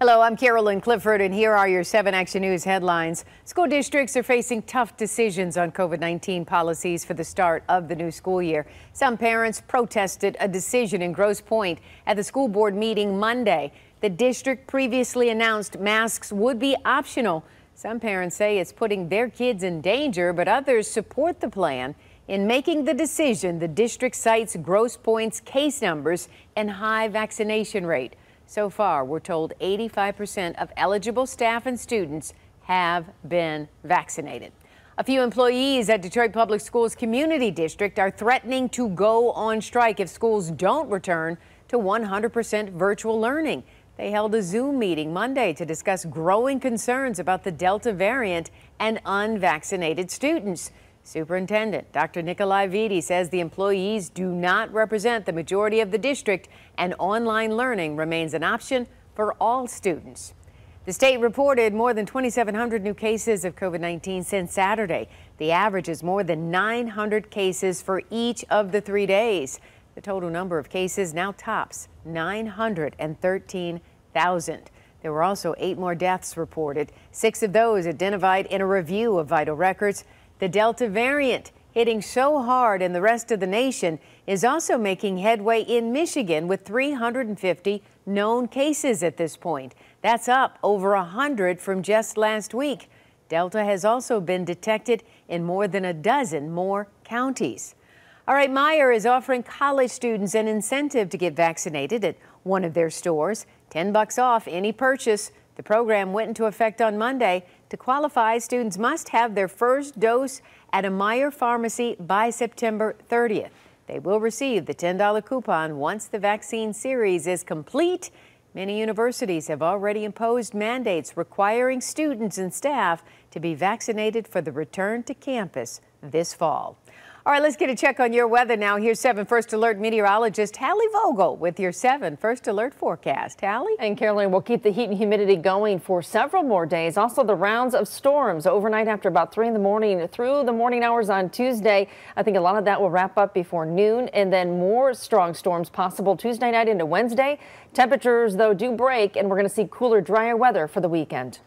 Hello, I'm Carolyn Clifford, and here are your 7 Action News headlines. School districts are facing tough decisions on COVID 19 policies for the start of the new school year. Some parents protested a decision in Grosse Pointe at the school board meeting Monday. The district previously announced masks would be optional. Some parents say it's putting their kids in danger, but others support the plan. In making the decision, the district cites Gross Point's case numbers and high vaccination rate. So far, we're told 85% of eligible staff and students have been vaccinated. A few employees at Detroit Public Schools Community District are threatening to go on strike if schools don't return to 100% virtual learning. They held a Zoom meeting Monday to discuss growing concerns about the Delta variant and unvaccinated students. Superintendent Dr. Nikolai Vidi says the employees do not represent the majority of the district and online learning remains an option for all students. The state reported more than 2,700 new cases of COVID-19 since Saturday. The average is more than 900 cases for each of the three days. The total number of cases now tops 913,000. There were also eight more deaths reported, six of those identified in a review of vital records the Delta variant hitting so hard in the rest of the nation is also making headway in Michigan with 350 known cases at this point. That's up over 100 from just last week. Delta has also been detected in more than a dozen more counties. All right, Meyer is offering college students an incentive to get vaccinated at one of their stores. 10 bucks off any purchase. The program went into effect on Monday to qualify, students must have their first dose at a Meyer pharmacy by September 30th. They will receive the $10 coupon once the vaccine series is complete. Many universities have already imposed mandates requiring students and staff to be vaccinated for the return to campus this fall. All right, let's get a check on your weather now. Here's 7 First Alert meteorologist Hallie Vogel with your 7 First Alert forecast. Hallie? And Caroline, we'll keep the heat and humidity going for several more days. Also, the rounds of storms overnight after about 3 in the morning through the morning hours on Tuesday. I think a lot of that will wrap up before noon and then more strong storms possible Tuesday night into Wednesday. Temperatures, though, do break, and we're going to see cooler, drier weather for the weekend.